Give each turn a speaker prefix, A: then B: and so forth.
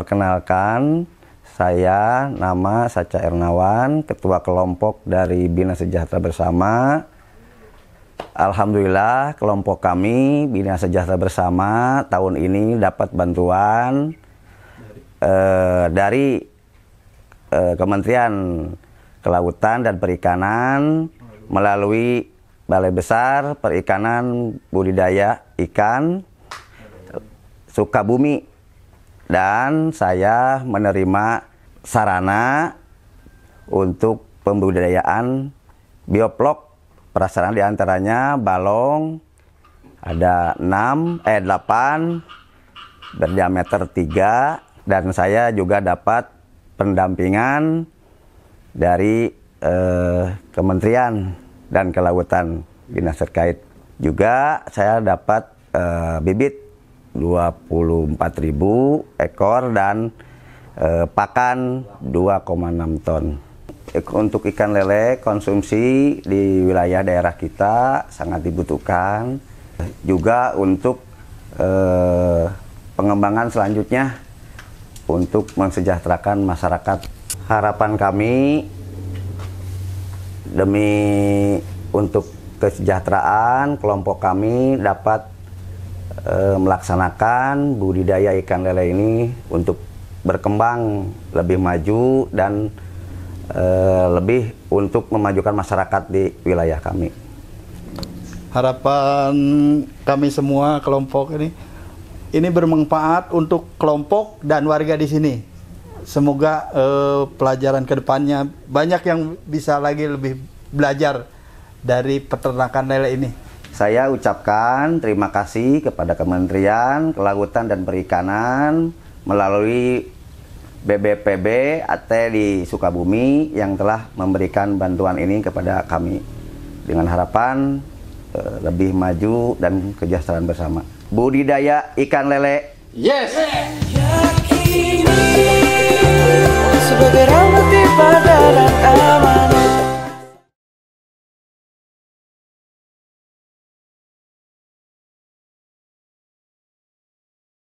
A: Perkenalkan, saya nama Saca Ernawan, ketua kelompok dari Bina Sejahtera Bersama. Alhamdulillah kelompok kami Bina Sejahtera Bersama tahun ini dapat bantuan eh, dari eh, Kementerian Kelautan dan Perikanan melalui Balai Besar Perikanan Budidaya Ikan Sukabumi dan saya menerima sarana untuk pembudidayaan bioplok prasarana diantaranya balong ada 6 eh 8 berdiameter 3 dan saya juga dapat pendampingan dari eh, kementerian dan kelautan dinas terkait juga saya dapat eh, bibit 24.000 ekor dan e, pakan 2,6 ton. Untuk ikan lele konsumsi di wilayah daerah kita sangat dibutuhkan. Juga untuk e, pengembangan selanjutnya untuk mensejahterakan masyarakat. Harapan kami demi untuk kesejahteraan kelompok kami dapat e, melaksanakan budidaya ikan lele ini untuk berkembang lebih maju dan e, lebih untuk memajukan masyarakat di wilayah kami.
B: Harapan kami semua kelompok ini ini bermanfaat untuk kelompok dan warga di sini. Semoga eh, pelajaran kedepannya banyak yang bisa lagi lebih belajar
A: dari peternakan lele ini. Saya ucapkan terima kasih kepada Kementerian Kelautan dan Perikanan melalui BBPB AT di Sukabumi yang telah memberikan bantuan ini kepada kami dengan harapan eh, lebih maju dan kejahteraan bersama. Budidaya ikan lele. Yes. yes.